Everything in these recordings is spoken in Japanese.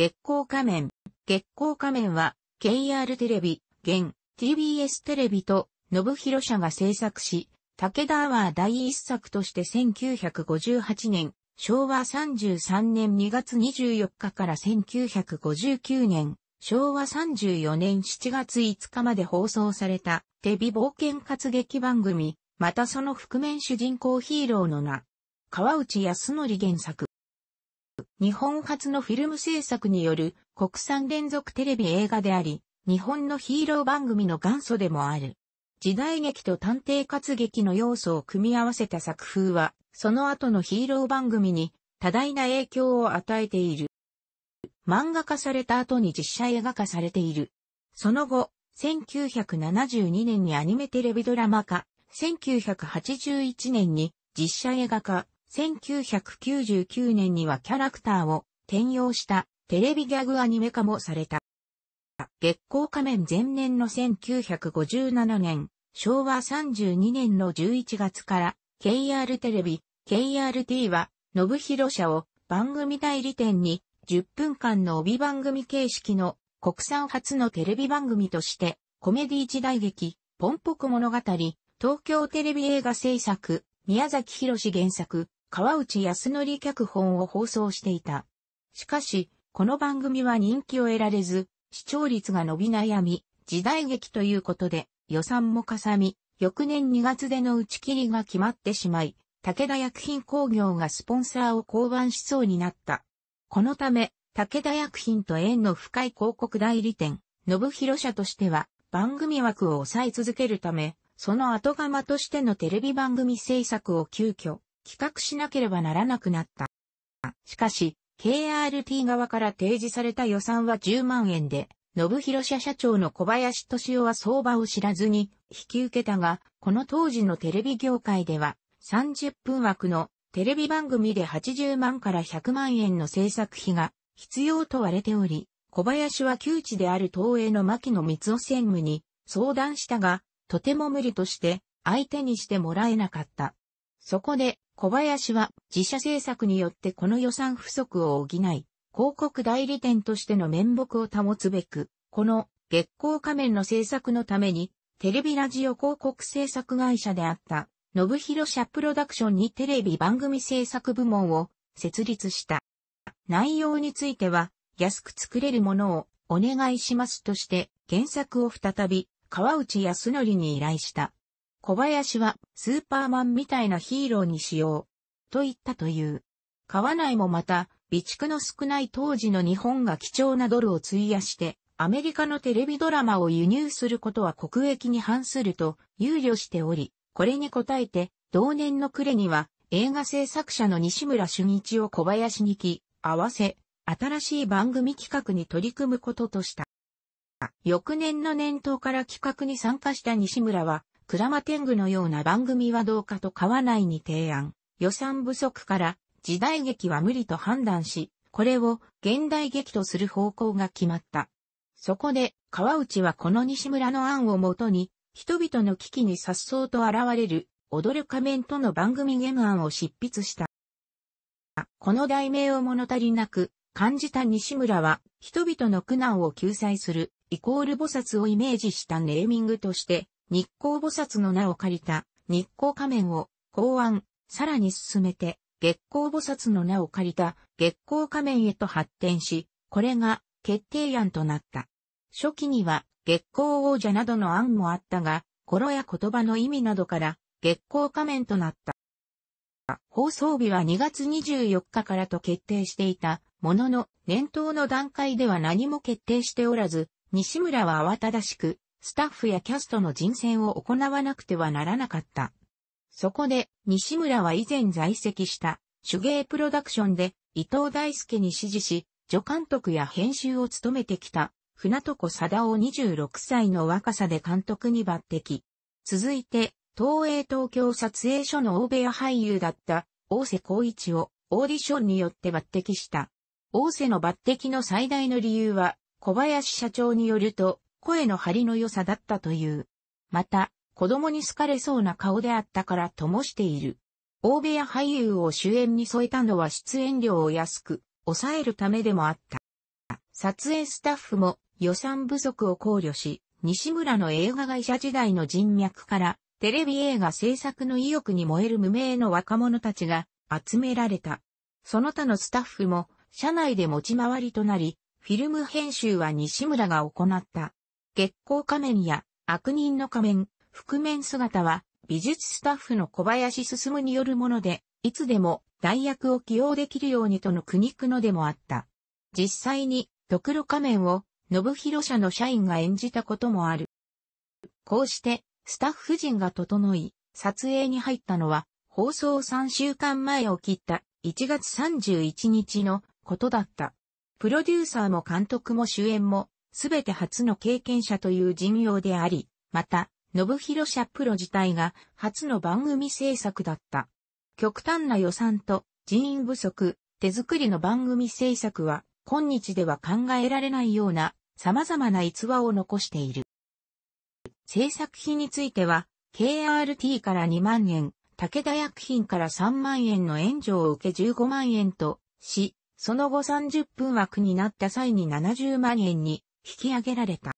月光仮面。月光仮面は、KR テレビ、現、TBS テレビと、信広社が制作し、武田アワー第一作として1958年、昭和33年2月24日から1959年、昭和34年7月5日まで放送された、テビ冒険活劇番組、またその覆面主人公ヒーローの名、川内康則原作。日本初のフィルム制作による国産連続テレビ映画であり、日本のヒーロー番組の元祖でもある。時代劇と探偵活劇の要素を組み合わせた作風は、その後のヒーロー番組に多大な影響を与えている。漫画化された後に実写映画化されている。その後、1972年にアニメテレビドラマ化、1981年に実写映画化、1999年にはキャラクターを転用したテレビギャグアニメ化もされた。月光仮面前年の1957年、昭和32年の11月から KR テレビ、KRT は、信弘社を番組代理店に10分間の帯番組形式の国産初のテレビ番組としてコメディ時代劇、ポンポコ物語、東京テレビ映画制作、宮崎博原作、川内康則脚本を放送していた。しかし、この番組は人気を得られず、視聴率が伸び悩み、時代劇ということで、予算もかさみ、翌年2月での打ち切りが決まってしまい、武田薬品工業がスポンサーを降板しそうになった。このため、武田薬品と縁の深い広告代理店、信広社としては、番組枠を抑え続けるため、その後釜としてのテレビ番組制作を急遽、企画しなければならなくなった。しかし、KRT 側から提示された予算は10万円で、信広社社長の小林敏夫は相場を知らずに引き受けたが、この当時のテレビ業界では30分枠のテレビ番組で80万から100万円の制作費が必要と割れており、小林は窮地である東映の牧野光夫専務に相談したが、とても無理として相手にしてもらえなかった。そこで小林は自社政策によってこの予算不足を補い、広告代理店としての面目を保つべく、この月光仮面の制作のために、テレビラジオ広告制作会社であった、信弘社プロダクションにテレビ番組制作部門を設立した。内容については、安く作れるものをお願いしますとして、原作を再び、川内康則に依頼した。小林はスーパーマンみたいなヒーローにしよう。と言ったという。川内もまた、備蓄の少ない当時の日本が貴重なドルを費やして、アメリカのテレビドラマを輸入することは国益に反すると憂慮しており、これに応えて、同年の暮れには映画制作者の西村俊一を小林に来、合わせ、新しい番組企画に取り組むこととした。翌年の年頭から企画に参加した西村は、クラマテングのような番組はどうかと川内に提案。予算不足から時代劇は無理と判断し、これを現代劇とする方向が決まった。そこで、川内はこの西村の案をもとに、人々の危機に颯爽と現れる、踊る仮面との番組ゲーム案を執筆した。この題名を物足りなく、感じた西村は、人々の苦難を救済する、イコール菩薩をイメージしたネーミングとして、日光菩薩の名を借りた日光仮面を考案、さらに進めて月光菩薩の名を借りた月光仮面へと発展し、これが決定案となった。初期には月光王者などの案もあったが、頃や言葉の意味などから月光仮面となった。放送日は2月24日からと決定していたものの、年頭の段階では何も決定しておらず、西村は慌ただしくスタッフやキャストの人選を行わなくてはならなかった。そこで、西村は以前在籍した手芸プロダクションで伊藤大輔に指示し、助監督や編集を務めてきた船床貞夫26歳の若さで監督に抜擢。続いて、東映東京撮影所の大部屋俳優だった大瀬光一をオーディションによって抜擢した。大瀬の抜擢の最大の理由は、小林社長によると、声の張りの良さだったという。また、子供に好かれそうな顔であったからともしている。大部屋俳優を主演に添えたのは出演料を安く抑えるためでもあった。撮影スタッフも予算不足を考慮し、西村の映画会社時代の人脈からテレビ映画制作の意欲に燃える無名の若者たちが集められた。その他のスタッフも社内で持ち回りとなり、フィルム編集は西村が行った。月光仮面や悪人の仮面、覆面姿は美術スタッフの小林進によるもので、いつでも代役を起用できるようにとの苦肉のでもあった。実際に、ドクロ仮面を、信弘社の社員が演じたこともある。こうして、スタッフ陣が整い、撮影に入ったのは、放送3週間前を切った1月31日のことだった。プロデューサーも監督も主演もすべて初の経験者という陣容であり、また、信弘社プロ自体が初の番組制作だった。極端な予算と人員不足、手作りの番組制作は今日では考えられないような様々な逸話を残している。制作費については、KRT から2万円、武田薬品から3万円の援助を受け15万円とし、その後30分枠になった際に70万円に引き上げられた。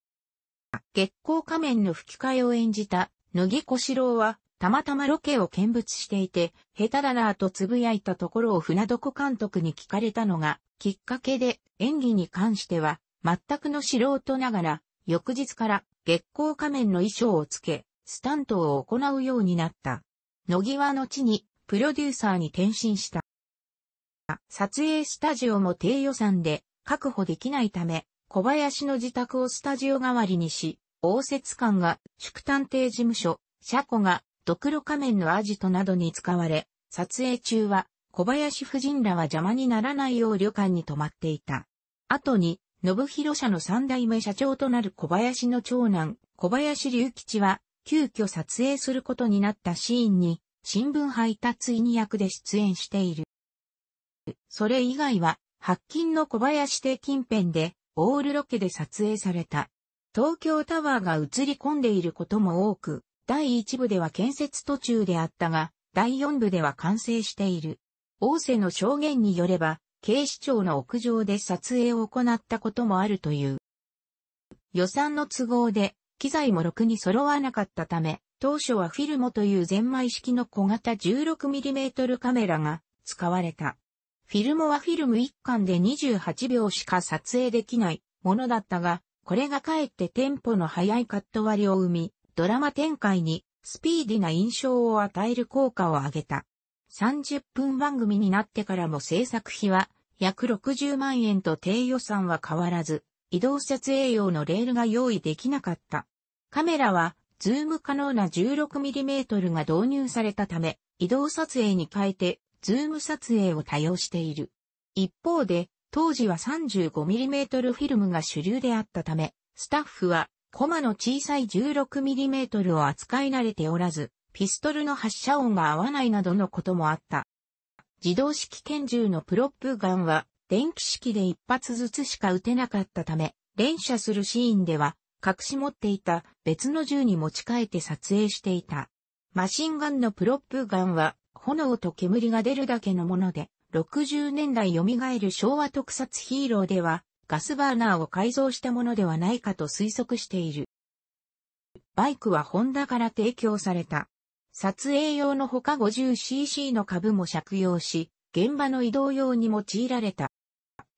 月光仮面の吹き替えを演じた、野木小四郎は、たまたまロケを見物していて、下手だなぁと呟いたところを船床監督に聞かれたのが、きっかけで、演技に関しては、全くの素人ながら、翌日から月光仮面の衣装をつけ、スタントを行うようになった。野木は後に、プロデューサーに転身した。撮影スタジオも低予算で、確保できないため、小林の自宅をスタジオ代わりにし、応接官が、宿探偵事務所、車庫が、ドクロ仮面のアジトなどに使われ、撮影中は、小林夫人らは邪魔にならないよう旅館に泊まっていた。後に、信広社の三代目社長となる小林の長男、小林隆吉は、急遽撮影することになったシーンに、新聞配達員役で出演している。それ以外は、白金の小林邸近辺で、オールロケで撮影された。東京タワーが映り込んでいることも多く、第1部では建設途中であったが、第4部では完成している。大瀬の証言によれば、警視庁の屋上で撮影を行ったこともあるという。予算の都合で、機材もろくに揃わなかったため、当初はフィルモというゼンマイ式の小型 16mm カメラが使われた。フィルムはフィルム一巻で28秒しか撮影できないものだったが、これがかえってテンポの速いカット割りを生み、ドラマ展開にスピーディな印象を与える効果を上げた。30分番組になってからも制作費は約60万円と低予算は変わらず、移動撮影用のレールが用意できなかった。カメラは、ズーム可能な 16mm が導入されたため、移動撮影に変えてズーム撮影を多用している。一方で、当時は 35mm フィルムが主流であったため、スタッフは、コマの小さい 16mm を扱い慣れておらず、ピストルの発射音が合わないなどのこともあった。自動式拳銃のプロップガンは、電気式で一発ずつしか撃てなかったため、連射するシーンでは、隠し持っていた別の銃に持ち替えて撮影していた。マシンガンのプロップガンは炎と煙が出るだけのもので、60年代蘇る昭和特撮ヒーローでは、ガスバーナーを改造したものではないかと推測している。バイクはホンダから提供された。撮影用の他 50cc の株も借用し、現場の移動用に用いられた。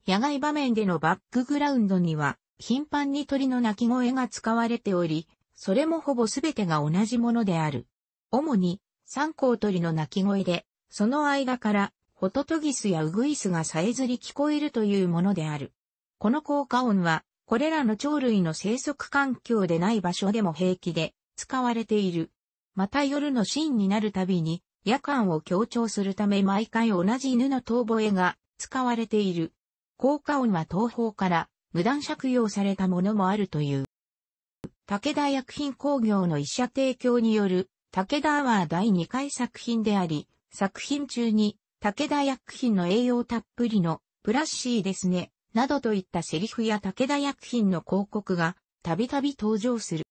野外場面でのバックグラウンドには、頻繁に鳥の鳴き声が使われており、それもほぼ全てが同じものである。主に、三光鳥の鳴き声で、その間から、ホトトギスやウグイスがさえずり聞こえるというものである。この効果音は、これらの鳥類の生息環境でない場所でも平気で使われている。また夜のシーンになるたびに夜間を強調するため毎回同じ犬の遠吠えが使われている。効果音は東方から無断借用されたものもあるという。武田薬品工業の医者提供による武田アワー第2回作品であり、作品中に、武田薬品の栄養たっぷりの、プラッシーですね、などといったセリフや武田薬品の広告が、たびたび登場する。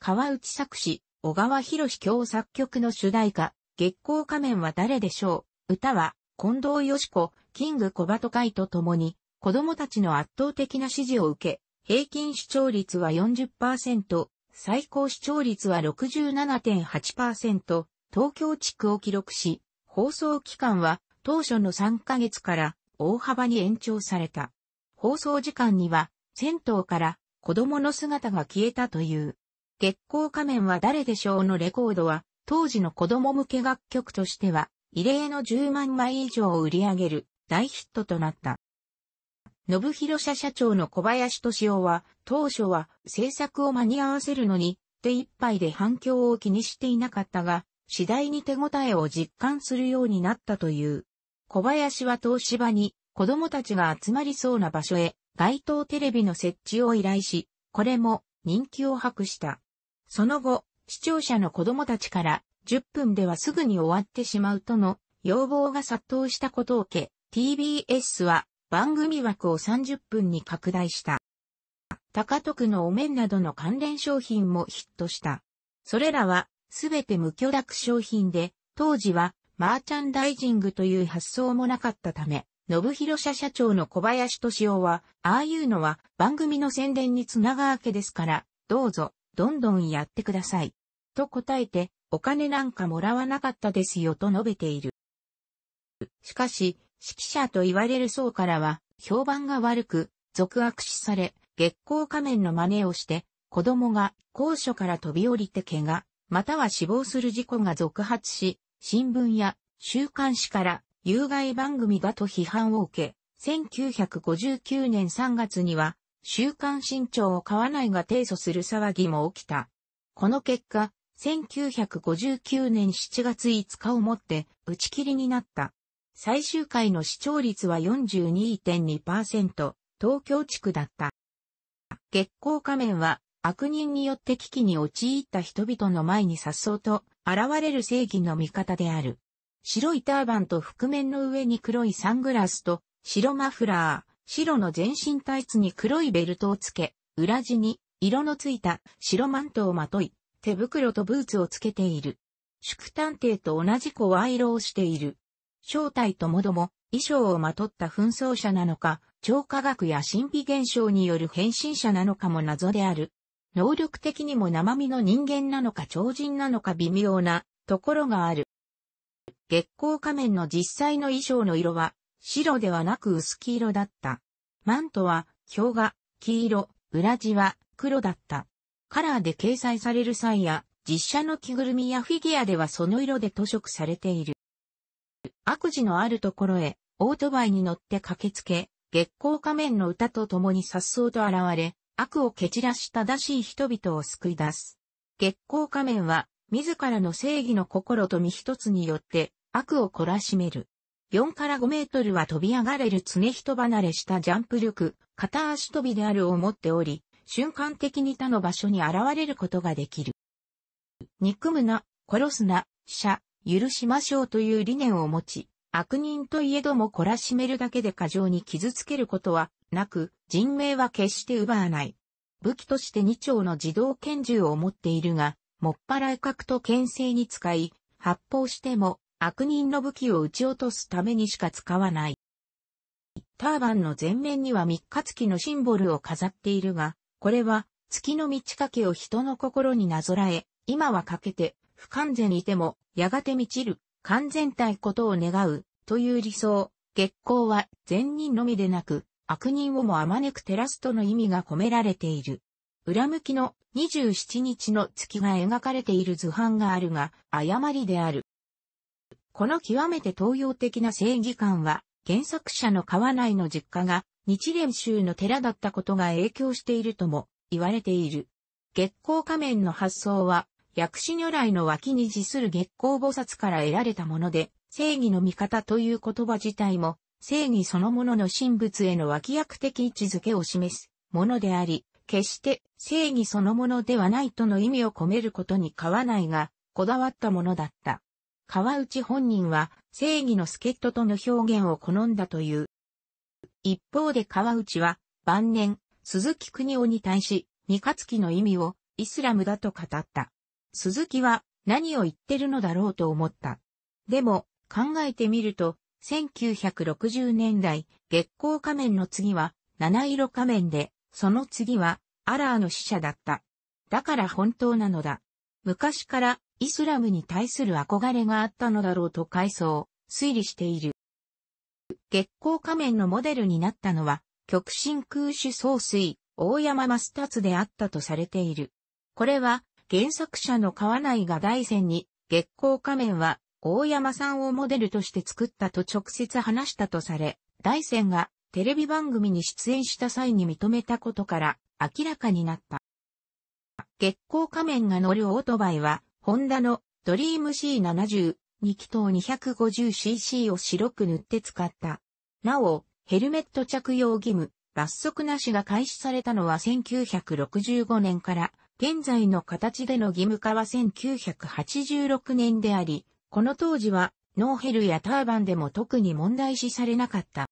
川内作詞、小川博教作曲の主題歌、月光仮面は誰でしょう歌は、近藤よし子、キング小鳩会と共に、子供たちの圧倒的な支持を受け、平均視聴率は40%、最高視聴率は67.8%、東京地区を記録し、放送期間は当初の3ヶ月から大幅に延長された。放送時間には、銭湯から子供の姿が消えたという。月光仮面は誰でしょうのレコードは、当時の子供向け楽曲としては、異例の10万枚以上を売り上げる大ヒットとなった。信広社社長の小林敏夫は、当初は制作を間に合わせるのに手一杯で反響を気にしていなかったが、次第に手応えを実感するようになったという。小林は東芝に子供たちが集まりそうな場所へ街頭テレビの設置を依頼し、これも人気を博した。その後、視聴者の子供たちから10分ではすぐに終わってしまうとの要望が殺到したことを受け、TBS は番組枠を30分に拡大した。高徳のお面などの関連商品もヒットした。それらは、すべて無許諾商品で、当時は、マーチャンダイジングという発想もなかったため、信広社社長の小林敏夫は、ああいうのは番組の宣伝につながわけですから、どうぞ、どんどんやってください。と答えて、お金なんかもらわなかったですよと述べている。しかし、指揮者と言われる層からは、評判が悪く、続悪視され、月光仮面の真似をして、子供が高所から飛び降りて怪我、または死亡する事故が続発し、新聞や週刊誌から有害番組だと批判を受け、1959年3月には、週刊新潮を買わないが提訴する騒ぎも起きた。この結果、1959年7月5日をもって打ち切りになった。最終回の視聴率は42.2%、東京地区だった。月光仮面は悪人によって危機に陥った人々の前に颯爽と現れる正義の味方である。白いターバンと覆面の上に黒いサングラスと白マフラー、白の全身タイツに黒いベルトをつけ、裏地に色のついた白マントをまとい、手袋とブーツをつけている。宿探偵と同じ子は色をしている。正体ともども衣装をまとった紛争者なのか、超科学や神秘現象による変身者なのかも謎である。能力的にも生身の人間なのか超人なのか微妙なところがある。月光仮面の実際の衣装の色は白ではなく薄黄色だった。マントは氷河、黄色、裏地は黒だった。カラーで掲載される際や実写の着ぐるみやフィギュアではその色で塗色されている。悪事のあるところへオートバイに乗って駆けつけ、月光仮面の歌と共に颯爽と現れ、悪を蹴散らし正しい人々を救い出す。月光仮面は、自らの正義の心と身一つによって、悪を懲らしめる。4から5メートルは飛び上がれる常人離れしたジャンプ力、片足飛びであるを持っており、瞬間的に他の場所に現れることができる。憎むな、殺すな、死者、許しましょうという理念を持ち、悪人といえども懲らしめるだけで過剰に傷つけることはなく、人命は決して奪わない。武器として二丁の自動拳銃を持っているが、もっぱら威嚇と牽制に使い、発砲しても悪人の武器を撃ち落とすためにしか使わない。ターバンの前面には三日月のシンボルを飾っているが、これは月の満ち欠けを人の心になぞらえ、今は欠けて不完全にいてもやがて満ちる完全体ことを願う、という理想、月光は善人のみでなく、悪人をもあまねく照らすとの意味が込められている。裏向きの27日の月が描かれている図版があるが、誤りである。この極めて東洋的な正義感は、原作者の川内の実家が日蓮宗の寺だったことが影響しているとも言われている。月光仮面の発想は薬師如来の脇に自する月光菩薩から得られたもので、正義の味方という言葉自体も、正義そのものの神仏への脇役的位置づけを示すものであり、決して正義そのものではないとの意味を込めることに変わないが、こだわったものだった。川内本人は正義の助っ人との表現を好んだという。一方で川内は晩年、鈴木国夫に対し、三日月の意味をイスラムだと語った。鈴木は何を言ってるのだろうと思った。でも、考えてみると、1960年代、月光仮面の次は、七色仮面で、その次は、アラーの使者だった。だから本当なのだ。昔からイスラムに対する憧れがあったのだろうと回想、推理している。月光仮面のモデルになったのは、極真空手総帥、大山マスタツであったとされている。これは、原作者の川内が大戦に、月光仮面は、大山さんをモデルとして作ったと直接話したとされ、大戦がテレビ番組に出演した際に認めたことから明らかになった。月光仮面が乗るオートバイは、ホンダのドリーム C70、2気筒 250cc を白く塗って使った。なお、ヘルメット着用義務、罰則なしが開始されたのは1965年から現在の形での義務化は1986年であり、この当時はノーヘルやターバンでも特に問題視されなかった。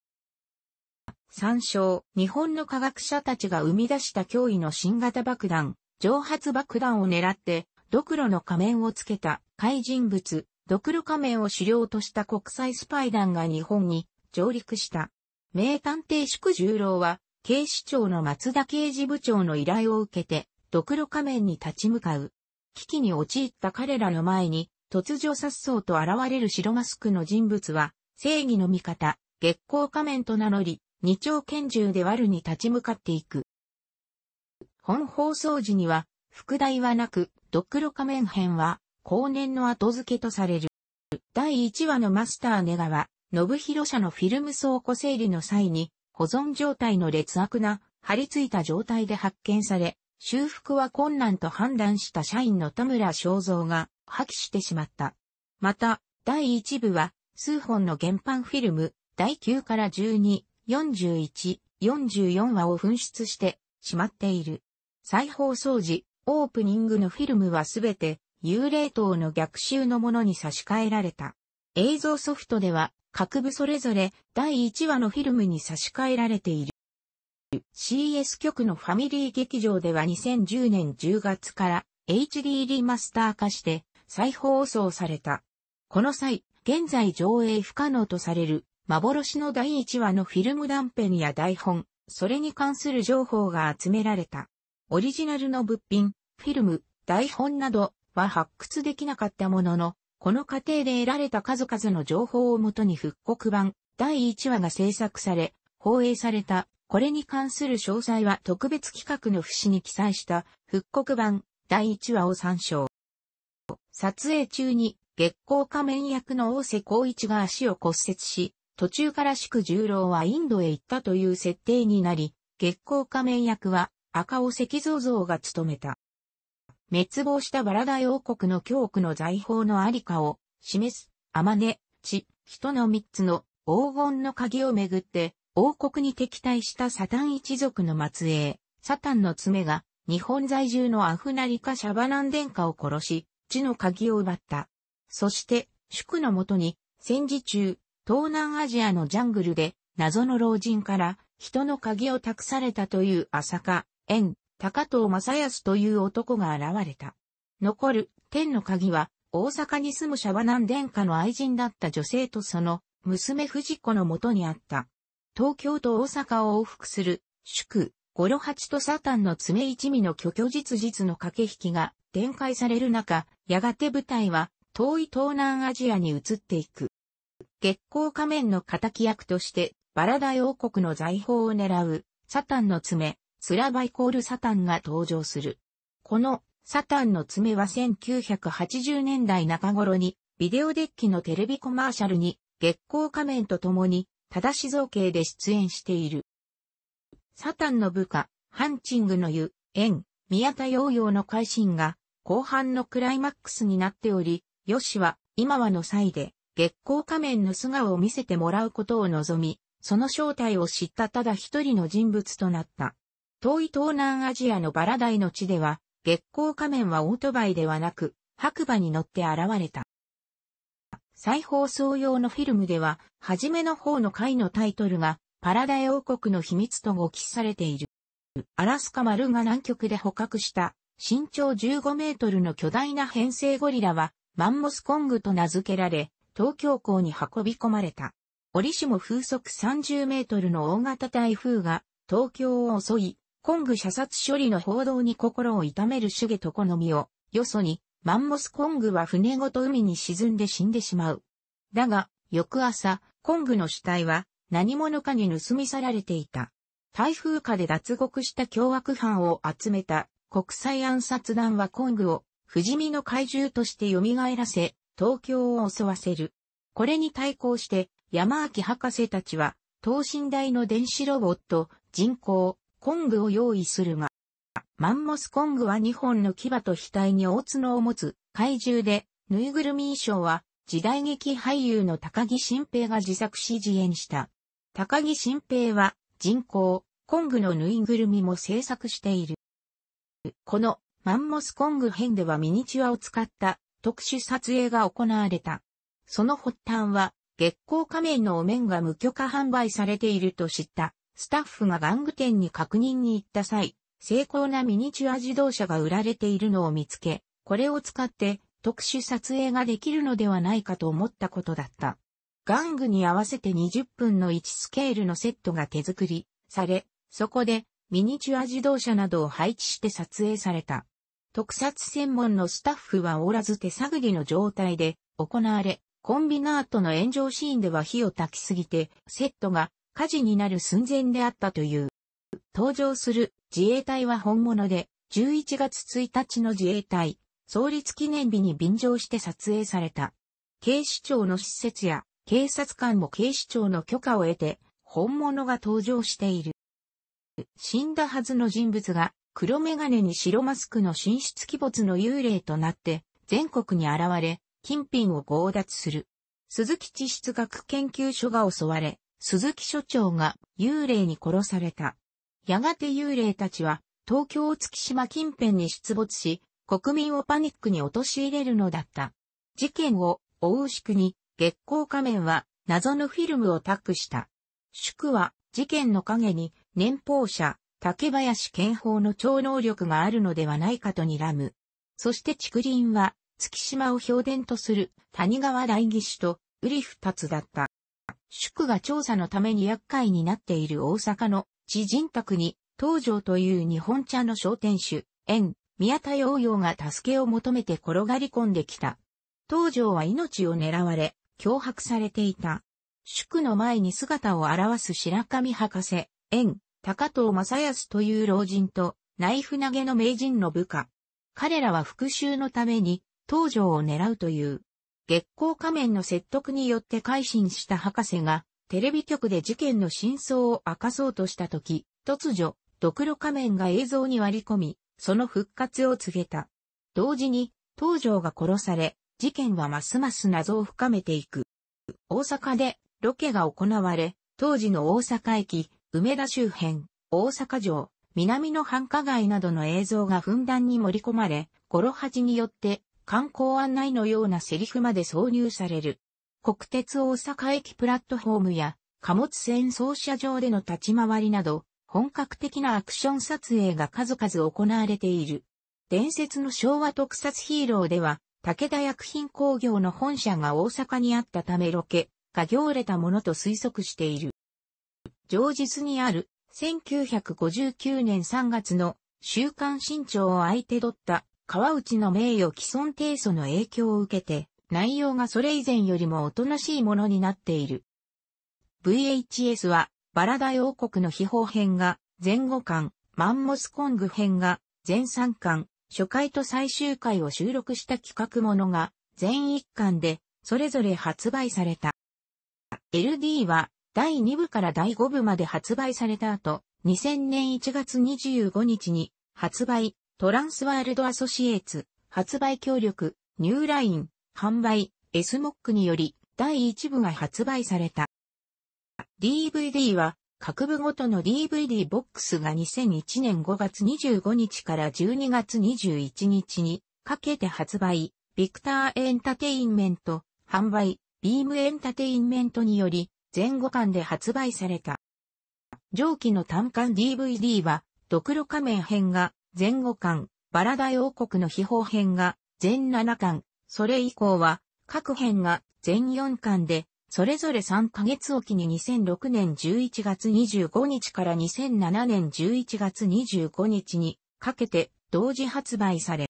参照、日本の科学者たちが生み出した脅威の新型爆弾、蒸発爆弾を狙って、ドクロの仮面をつけた怪人物、ドクロ仮面を狩猟とした国際スパイ団が日本に上陸した。名探偵宿十郎は、警視庁の松田刑事部長の依頼を受けて、ドクロ仮面に立ち向かう。危機に陥った彼らの前に、突如殺走と現れる白マスクの人物は、正義の味方、月光仮面と名乗り、二丁拳銃で悪に立ち向かっていく。本放送時には、副題はなく、ドクロ仮面編は、後年の後付けとされる。第1話のマスターネガは、信広社のフィルム倉庫整理の際に、保存状態の劣悪な、張り付いた状態で発見され、修復は困難と判断した社員の田村正造が破棄してしまった。また、第1部は、数本の原版フィルム、第9から12、41、44話を紛失してしまっている。再放送時、オープニングのフィルムはすべて、幽霊等の逆襲のものに差し替えられた。映像ソフトでは、各部それぞれ第1話のフィルムに差し替えられている。CS 局のファミリー劇場では2010年10月から HD リマスター化して再放送された。この際、現在上映不可能とされる幻の第1話のフィルム断片や台本、それに関する情報が集められた。オリジナルの物品、フィルム、台本などは発掘できなかったものの、この過程で得られた数々の情報をもとに復刻版第1話が制作され、放映されたこれに関する詳細は特別企画の節に記載した復刻版第1話を参照。撮影中に月光仮面役の大瀬光一が足を骨折し、途中から宿十郎はインドへ行ったという設定になり、月光仮面役は赤尾石像像が務めた。滅亡したバラダイ王国の教区の財宝のありかを示す、天音、地、人の三つの黄金の鍵をめぐって、王国に敵対したサタン一族の末裔、サタンの爪が、日本在住のアフナリカ・シャバナン殿下を殺し、地の鍵を奪った。そして、宿のもとに、戦時中、東南アジアのジャングルで、謎の老人から、人の鍵を託されたという浅香、縁、高藤正康という男が現れた。残る、天の鍵は、大阪に住むシャバナン殿下の愛人だった女性とその、娘藤子のもとにあった。東京と大阪を往復する、宿、ロハチとサタンの爪一味の虚虚実実の駆け引きが展開される中、やがて舞台は遠い東南アジアに移っていく。月光仮面の敵役として、バラダ王国の財宝を狙う、サタンの爪、スラバイコールサタンが登場する。この、サタンの爪は1980年代中頃に、ビデオデッキのテレビコマーシャルに、月光仮面と共に正し造形で出演している。サタンの部下、ハンチングの湯、縁、宮田洋洋の改心が、後半のクライマックスになっており、ヨシは、今はの際で、月光仮面の素顔を見せてもらうことを望み、その正体を知ったただ一人の人物となった。遠い東南アジアのバラダイの地では、月光仮面はオートバイではなく、白馬に乗って現れた。再放送用のフィルムでは、初めの方の回のタイトルが、パラダイ王国の秘密と語記されている。アラスカ丸が南極で捕獲した、身長15メートルの巨大な編成ゴリラは、マンモスコングと名付けられ、東京港に運び込まれた。折しも風速30メートルの大型台風が、東京を襲い、コング射殺処理の報道に心を痛める主義と好みのを、よそに、マンモスコングは船ごと海に沈んで死んでしまう。だが、翌朝、コングの死体は何者かに盗み去られていた。台風下で脱獄した凶悪犯を集めた国際暗殺団はコングを不死身の怪獣として蘇らせ、東京を襲わせる。これに対抗して山明博士たちは等身大の電子ロボット人工コングを用意するが、マンモスコングは2本の牙と額に大角を持つ怪獣で、ぬいぐるみ衣装は時代劇俳優の高木新平が自作し自演した。高木新平は人工、コングのぬいぐるみも制作している。このマンモスコング編ではミニチュアを使った特殊撮影が行われた。その発端は月光仮面のお面が無許可販売されていると知ったスタッフが玩具店に確認に行った際、精巧なミニチュア自動車が売られているのを見つけ、これを使って特殊撮影ができるのではないかと思ったことだった。玩具に合わせて20分の1スケールのセットが手作りされ、そこでミニチュア自動車などを配置して撮影された。特撮専門のスタッフはおらず手探りの状態で行われ、コンビナートの炎上シーンでは火を焚きすぎて、セットが火事になる寸前であったという。登場する自衛隊は本物で、11月1日の自衛隊、創立記念日に便乗して撮影された。警視庁の施設や警察官も警視庁の許可を得て、本物が登場している。死んだはずの人物が黒メガネに白マスクの寝室鬼没の幽霊となって全国に現れ、金品を強奪する。鈴木地質学研究所が襲われ、鈴木所長が幽霊に殺された。やがて幽霊たちは、東京月島近辺に出没し、国民をパニックに陥れるのだった。事件を追う宿に、月光仮面は謎のフィルムを託した。宿は事件の陰に年俸者、竹林健法の超能力があるのではないかと睨む。そして竹林は月島を表伝とする谷川大義士と瓜二つだった。宿が調査のために厄介になっている大阪の知人宅に、東条という日本茶の商店主、縁、宮田洋洋が助けを求めて転がり込んできた。東条は命を狙われ、脅迫されていた。宿の前に姿を現す白神博士、縁、高藤正康という老人と、ナイフ投げの名人の部下。彼らは復讐のために、東条を狙うという。月光仮面の説得によって改心した博士が、テレビ局で事件の真相を明かそうとした時、突如、ドクロ仮面が映像に割り込み、その復活を告げた。同時に、東条が殺され、事件はますます謎を深めていく。大阪でロケが行われ、当時の大阪駅、梅田周辺、大阪城、南の繁華街などの映像がふんだんに盛り込まれ、ゴロハチによって観光案内のようなセリフまで挿入される。国鉄大阪駅プラットフォームや貨物船操車場での立ち回りなど、本格的なアクション撮影が数々行われている。伝説の昭和特撮ヒーローでは、武田薬品工業の本社が大阪にあったためロケが行れたものと推測している。上日にある1959年3月の週刊新潮を相手取った川内の名誉毀損提訴の影響を受けて内容がそれ以前よりもおとなしいものになっている。VHS は、バラダイ王国の秘宝編が前後巻、マンモスコング編が前3巻、初回と最終回を収録した企画ものが全1巻でそれぞれ発売された。LD は第2部から第5部まで発売された後、2000年1月25日に発売、トランスワールドアソシエーツ、発売協力、ニューライン、販売、S モックにより第1部が発売された。DVD は各部ごとの DVD ボックスが2001年5月25日から12月21日にかけて発売、ビクターエンタテインメント、販売、ビームエンタテインメントにより前後巻で発売された。上記の単巻 DVD は、ドクロ仮面編が前後巻、バラダイ王国の秘宝編が全7巻、それ以降は、各編が全4巻で、それぞれ3ヶ月おきに2006年11月25日から2007年11月25日にかけて同時発売され、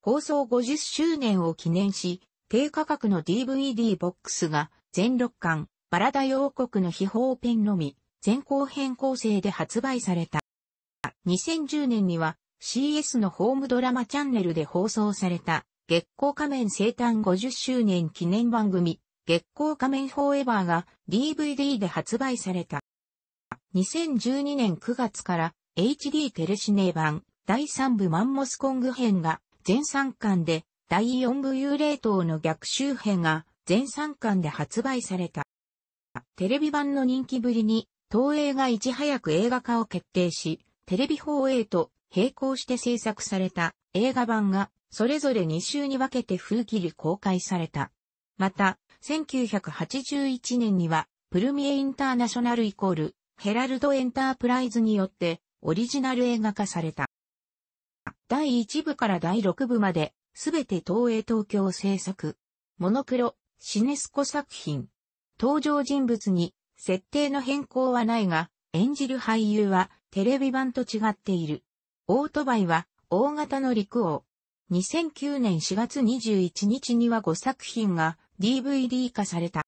放送50周年を記念し、低価格の DVD ボックスが全6巻、バラダ王国の秘宝ペンのみ、全後編構成で発売された。2010年には CS のホームドラマチャンネルで放送された月光仮面生誕50周年記念番組、月光仮面フォーエバーが DVD で発売された。2012年9月から HD テレシネ版第3部マンモスコング編が全3巻で第4部幽霊島の逆襲編が全3巻で発売された。テレビ版の人気ぶりに東映がいち早く映画化を決定し、テレビ放映と並行して制作された映画版がそれぞれ2週に分けて封切り公開された。また、1981年には、プルミエインターナショナルイコール、ヘラルドエンタープライズによって、オリジナル映画化された。第1部から第6部まで、すべて東映東京制作。モノクロ、シネスコ作品。登場人物に、設定の変更はないが、演じる俳優は、テレビ版と違っている。オートバイは、大型の陸王。2009年4月21日には5作品が DVD 化された。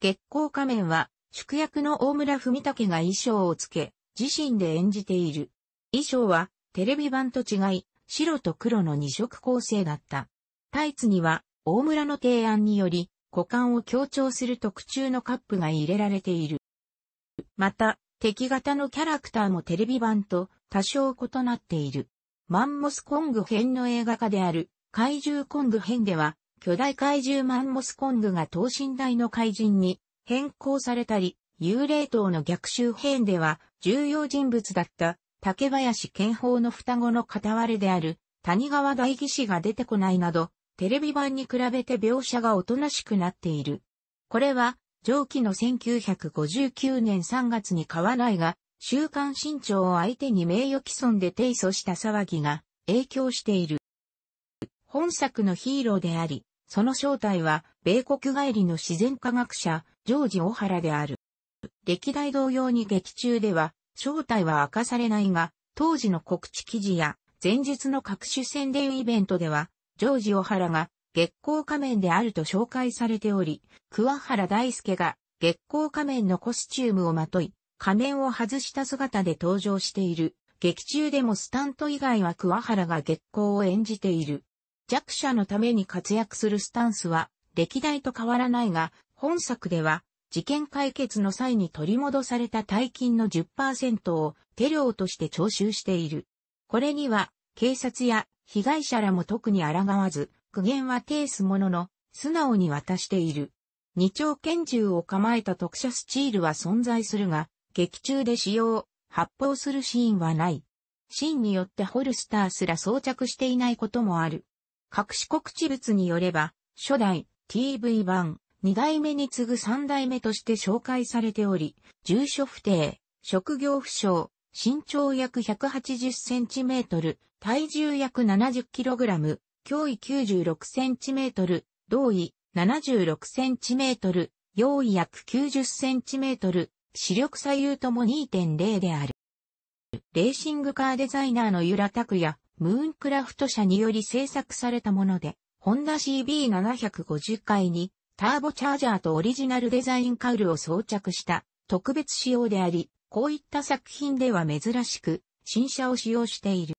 月光仮面は、宿役の大村文武が衣装をつけ、自身で演じている。衣装は、テレビ版と違い、白と黒の二色構成だった。タイツには、大村の提案により、股間を強調する特注のカップが入れられている。また、敵型のキャラクターもテレビ版と多少異なっている。マンモスコング編の映画化である怪獣コング編では、巨大怪獣マンモスコングが等身大の怪人に変更されたり、幽霊島の逆襲編では重要人物だった竹林健法の双子の片割れである谷川大義士が出てこないなど、テレビ版に比べて描写がおとなしくなっている。これは、上記の1959年3月に川内が週刊新潮を相手に名誉毀損で提訴した騒ぎが影響している。本作のヒーローであり、その正体は、米国帰りの自然科学者、ジョージ・オハラである。歴代同様に劇中では、正体は明かされないが、当時の告知記事や、前日の各種宣伝イベントでは、ジョージ・オハラが、月光仮面であると紹介されており、桑原大輔が、月光仮面のコスチュームをまとい、仮面を外した姿で登場している。劇中でもスタント以外は桑原が月光を演じている。弱者のために活躍するスタンスは歴代と変わらないが、本作では事件解決の際に取り戻された大金の10%を手量として徴収している。これには警察や被害者らも特に抗わず、苦言は呈すものの、素直に渡している。二丁拳銃を構えた特殊スチールは存在するが、劇中で使用、発砲するシーンはない。シーンによってホルスターすら装着していないこともある。隠し告知物によれば、初代 TV 版2代目に次ぐ3代目として紹介されており、住所不定、職業不詳、身長約180センチメートル、体重約70キログラム、脅威96センチメートル、同位76センチメートル、用意約90センチメートル、視力左右とも2.0である。レーシングカーデザイナーのユラタクヤ、ムーンクラフト社により制作されたもので、ホンダ CB750 回にターボチャージャーとオリジナルデザインカウルを装着した特別仕様であり、こういった作品では珍しく新車を使用している。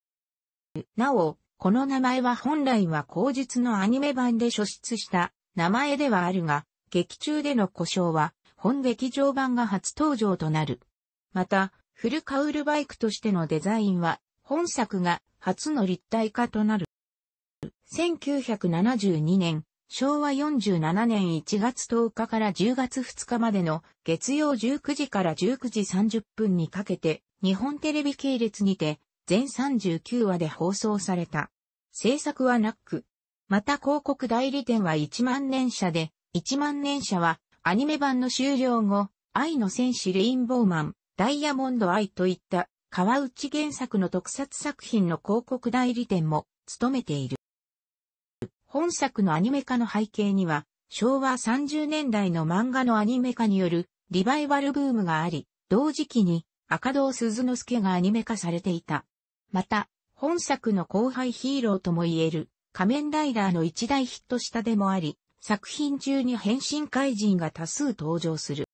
なお、この名前は本来は後日のアニメ版で初出した名前ではあるが、劇中での故障は本劇場版が初登場となる。また、フルカウルバイクとしてのデザインは、本作が初の立体化となる。1972年、昭和47年1月10日から10月2日までの月曜19時から19時30分にかけて、日本テレビ系列にて、全39話で放送された。制作はナック。また広告代理店は1万年社で、1万年社はアニメ版の終了後、愛の戦士レインボーマン、ダイヤモンドアイといった川内原作の特撮作品の広告代理店も務めている。本作のアニメ化の背景には、昭和30年代の漫画のアニメ化によるリバイバルブームがあり、同時期に赤堂鈴之助がアニメ化されていた。また、本作の後輩ヒーローとも言える仮面ライダーの一大ヒット下でもあり、作品中に変身怪人が多数登場する。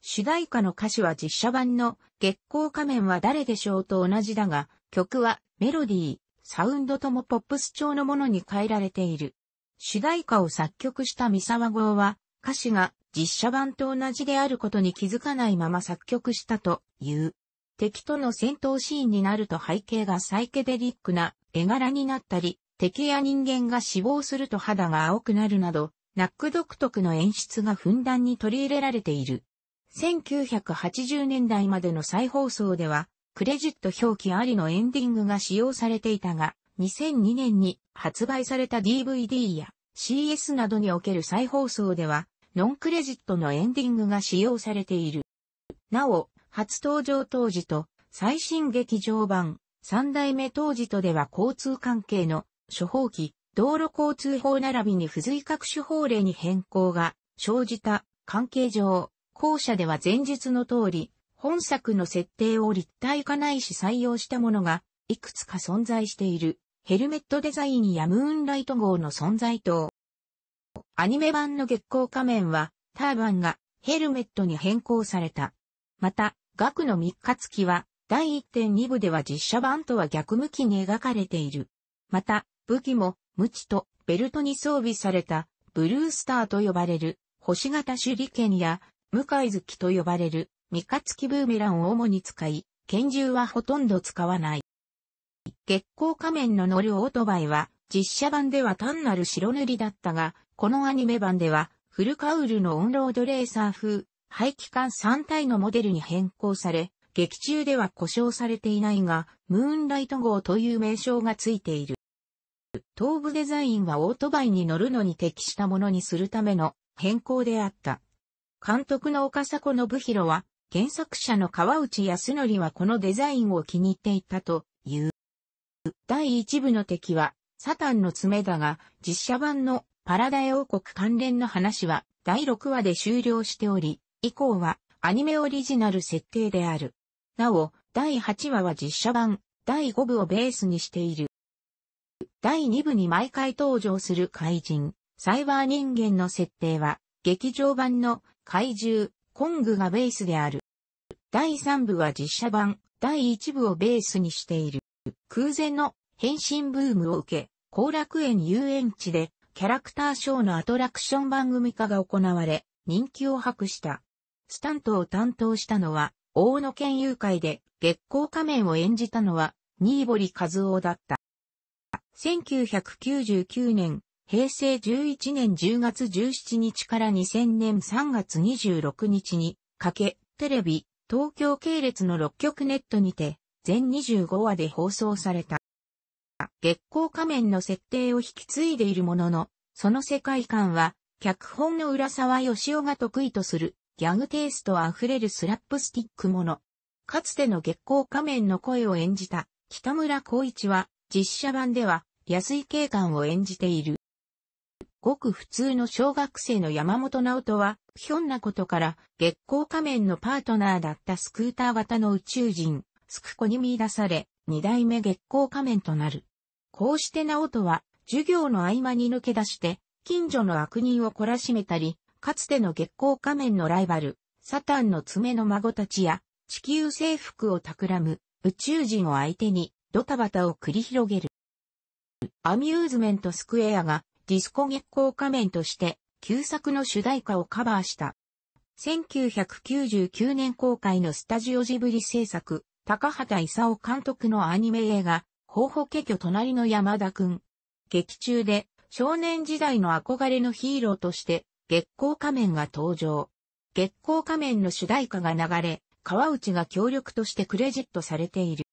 主題歌の歌詞は実写版の月光仮面は誰でしょうと同じだが、曲はメロディー、サウンドともポップス調のものに変えられている。主題歌を作曲した三沢号は、歌詞が実写版と同じであることに気づかないまま作曲したという。敵との戦闘シーンになると背景がサイケデリックな絵柄になったり、敵や人間が死亡すると肌が青くなるなど、ナック独特の演出がふんだんに取り入れられている。1980年代までの再放送では、クレジット表記ありのエンディングが使用されていたが、2002年に発売された DVD や CS などにおける再放送では、ノンクレジットのエンディングが使用されている。なお、初登場当時と最新劇場版三代目当時とでは交通関係の処方記、道路交通法並びに付随各種法令に変更が生じた関係上、後者では前述の通り、本作の設定を立体化ないし採用したものが、いくつか存在している、ヘルメットデザインやムーンライト号の存在等。アニメ版の月光仮面は、ターバンがヘルメットに変更された。また、額の三日月は、第1.2部では実写版とは逆向きに描かれている。また、武器も、無知とベルトに装備された、ブルースターと呼ばれる、星型手裏剣や、向井月と呼ばれる、三日月ブーメランを主に使い、拳銃はほとんど使わない。月光仮面の乗るオートバイは、実写版では単なる白塗りだったが、このアニメ版では、フルカウルのオンロードレーサー風、排気管3体のモデルに変更され、劇中では故障されていないが、ムーンライト号という名称がついている。東部デザインはオートバイに乗るのに適したものにするための変更であった。監督の岡迫信弘は、原作者の川内康則はこのデザインを気に入っていたという。第一部の敵は、サタンの爪だが、実写版のパラダイ王国関連の話は第6話で終了しており、以降はアニメオリジナル設定である。なお、第8話は実写版、第5部をベースにしている。第2部に毎回登場する怪人、サイバー人間の設定は、劇場版の怪獣、コングがベースである。第3部は実写版、第1部をベースにしている。空前の変身ブームを受け、後楽園遊園地でキャラクターショーのアトラクション番組化が行われ、人気を博した。スタントを担当したのは、大野県友会で月光仮面を演じたのは、新堀和夫だった。1999年、平成11年10月17日から2000年3月26日にかけ、テレビ、東京系列の6局ネットにて、全25話で放送された。月光仮面の設定を引き継いでいるものの、その世界観は、脚本の浦沢義雄が得意とする、ギャグテイストあふれるスラップスティックもの。かつての月光仮面の声を演じた、北村光一は、実写版では、安井警官を演じている。ごく普通の小学生の山本直人は、ひょんなことから月光仮面のパートナーだったスクーター型の宇宙人、スクコに見出され、二代目月光仮面となる。こうして直人は、授業の合間に抜け出して、近所の悪人を懲らしめたり、かつての月光仮面のライバル、サタンの爪の孫たちや、地球征服を企む宇宙人を相手にドタバタを繰り広げる。アミューズメントスクエアがディスコ月光仮面として旧作の主題歌をカバーした。1999年公開のスタジオジブリ制作、高畑勲監督のアニメ映画、方法家居隣の山田くん。劇中で少年時代の憧れのヒーローとして月光仮面が登場。月光仮面の主題歌が流れ、川内が協力としてクレジットされている。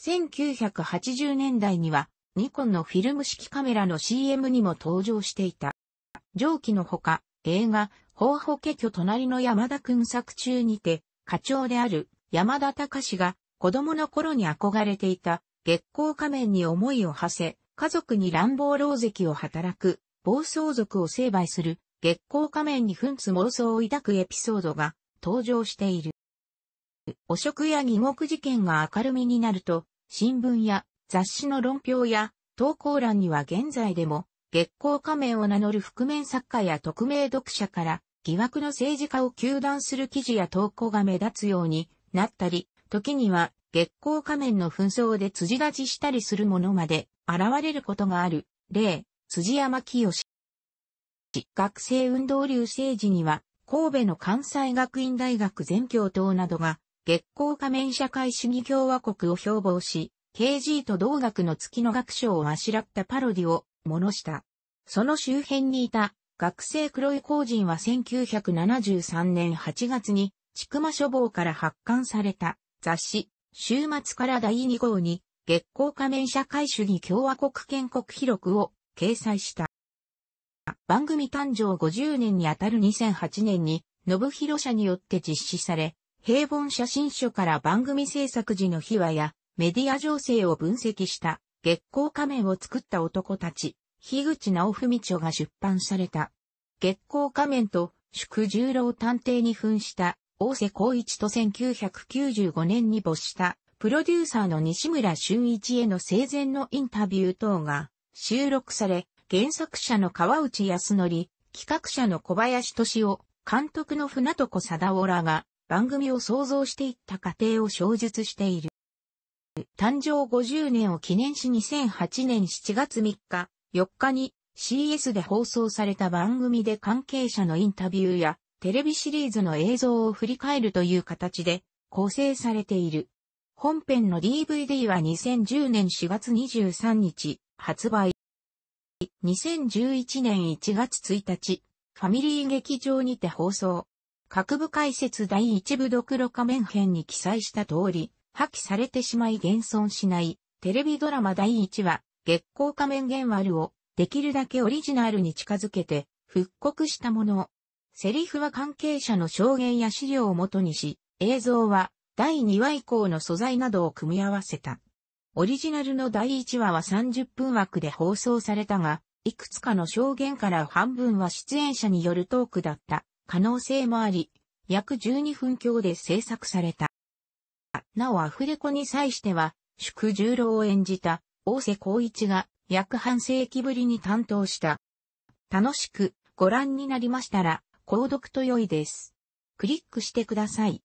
1980年代にはニコンのフィルム式カメラの CM にも登場していた。上記のほか、映画、ホーホケ居隣の山田君作中にて、課長である山田隆が子供の頃に憧れていた月光仮面に思いを馳せ、家族に乱暴狼藉を働く、暴走族を成敗する月光仮面に噴つ妄想を抱くエピソードが登場している。汚職や疑獄事件が明るみになると、新聞や雑誌の論評や投稿欄には現在でも月光仮面を名乗る覆面作家や匿名読者から疑惑の政治家を求断する記事や投稿が目立つようになったり、時には月光仮面の紛争で辻立ちしたりするものまで現れることがある。例、辻山清。学生運動流政治には、神戸の関西学院大学全教頭などが、月光仮面社会主義共和国を標榜し、KG と同学の月の学章をあしらったパロディを、ものした。その周辺にいた、学生黒い工人は1973年8月に、ちくま書房から発刊された、雑誌、週末から第2号に、月光仮面社会主義共和国建国記録を掲載した。番組誕生50年にあたる2008年に、信弘社によって実施され、平凡写真書から番組制作時の秘話や、メディア情勢を分析した月光仮面を作った男たち、樋口直文著が出版された。月光仮面と祝十郎探偵に扮した大瀬光一と1995年に没したプロデューサーの西村俊一への生前のインタビュー等が収録され、原作者の川内康則、企画者の小林敏夫、監督の船子貞夫らが番組を創造していった過程を詳述している。誕生50年を記念し2008年7月3日、4日に CS で放送された番組で関係者のインタビューやテレビシリーズの映像を振り返るという形で構成されている。本編の DVD は2010年4月23日発売。2011年1月1日、ファミリー劇場にて放送。各部解説第1部ドクロ仮面編に記載した通り、破棄されてしまい現存しないテレビドラマ第1話月光仮面原丸をできるだけオリジナルに近づけて復刻したもの。セリフは関係者の証言や資料をもとにし、映像は第2話以降の素材などを組み合わせた。オリジナルの第1話は30分枠で放送されたが、いくつかの証言から半分は出演者によるトークだった可能性もあり、約12分強で制作された。なおアフレコに際しては、祝十郎を演じた、大瀬光一が約半世紀ぶりに担当した。楽しくご覧になりましたら、購読と良いです。クリックしてください。